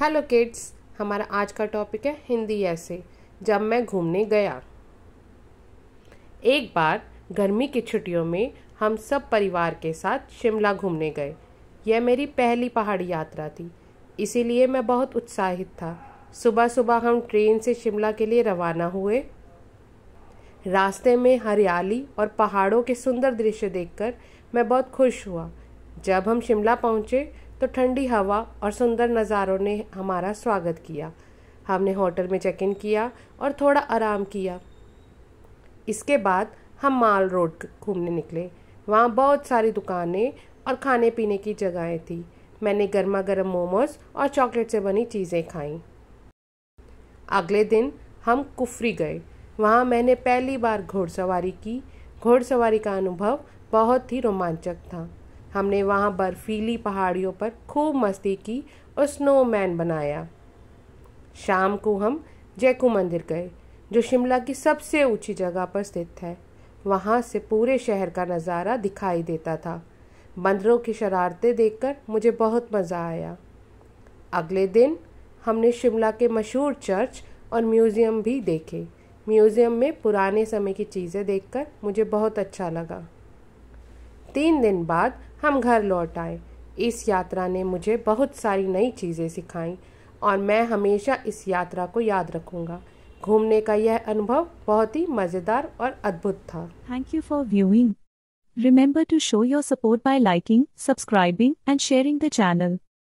hello kids हमारा आज का टॉपिक है हिंदी ऐसे जब मैं घूमने गया एक बार गर्मी की छुट्टियों में हम सब परिवार के साथ शिमला घूमने गए यह मेरी पहली पहाड़ी यात्रा थी इसीलिए मैं बहुत उत्साहित था सुबह सुबह हम ट्रेन से शिमला के लिए रवाना हुए रास्ते में हरियाली और पहाड़ों के सुंदर दृश्य देखकर मैं बहुत खुश हुआ जब हम शिमला पहुँचे तो ठंडी हवा और सुंदर नज़ारों ने हमारा स्वागत किया हमने होटल में चेक इन किया और थोड़ा आराम किया इसके बाद हम माल रोड घूमने निकले वहाँ बहुत सारी दुकानें और खाने पीने की जगहें थी मैंने गर्मा गर्म मोमोज और चॉकलेट से बनी चीज़ें खाई अगले दिन हम कुफरी गए वहाँ मैंने पहली बार घोड़सवारी की घोड़सवारी का अनुभव बहुत ही रोमांचक था हमने वहाँ बर्फीली पहाड़ियों पर खूब मस्ती की और स्नोमैन बनाया शाम को हम जयकू मंदिर गए जो शिमला की सबसे ऊंची जगह पर स्थित है वहाँ से पूरे शहर का नज़ारा दिखाई देता था बंदरों की शरारतें देखकर मुझे बहुत मज़ा आया अगले दिन हमने शिमला के मशहूर चर्च और म्यूज़ियम भी देखे म्यूज़ियम में पुराने समय की चीज़ें देखकर मुझे बहुत अच्छा लगा तीन दिन बाद हम घर लौट आए इस यात्रा ने मुझे बहुत सारी नई चीज़ें सिखाई और मैं हमेशा इस यात्रा को याद रखूँगा घूमने का यह अनुभव बहुत ही मज़ेदार और अद्भुत था thank you for viewing remember to show your support by liking subscribing and sharing the channel